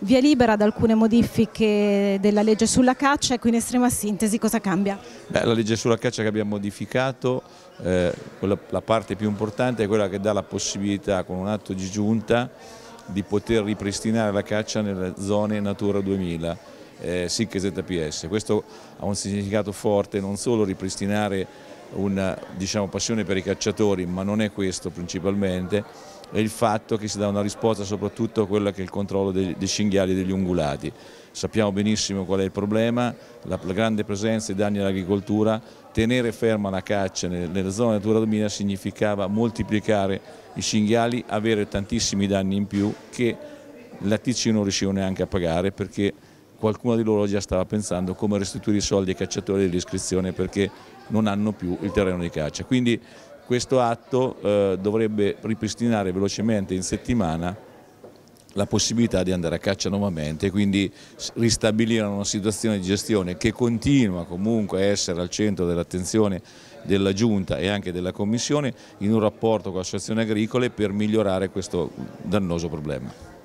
via libera ad alcune modifiche della legge sulla caccia, e ecco, qui in estrema sintesi cosa cambia? Beh, la legge sulla caccia che abbiamo modificato, eh, la parte più importante è quella che dà la possibilità con un atto di giunta di poter ripristinare la caccia nelle zone Natura 2000, eh, SIC e ZPS. Questo ha un significato forte, non solo ripristinare una diciamo, passione per i cacciatori, ma non è questo principalmente, è il fatto che si dà una risposta soprattutto a quello che è il controllo dei, dei cinghiali e degli ungulati. Sappiamo benissimo qual è il problema, la, la grande presenza di danni all'agricoltura, tenere ferma la caccia nelle, nella zona Natura 2000 significava moltiplicare i cinghiali, avere tantissimi danni in più che la TC non riusciva neanche a pagare perché qualcuno di loro già stava pensando come restituire i soldi ai cacciatori dell'iscrizione perché non hanno più il terreno di caccia. Quindi questo atto eh, dovrebbe ripristinare velocemente in settimana la possibilità di andare a caccia nuovamente e quindi ristabilire una situazione di gestione che continua comunque a essere al centro dell'attenzione della Giunta e anche della Commissione in un rapporto con le associazioni agricole per migliorare questo dannoso problema.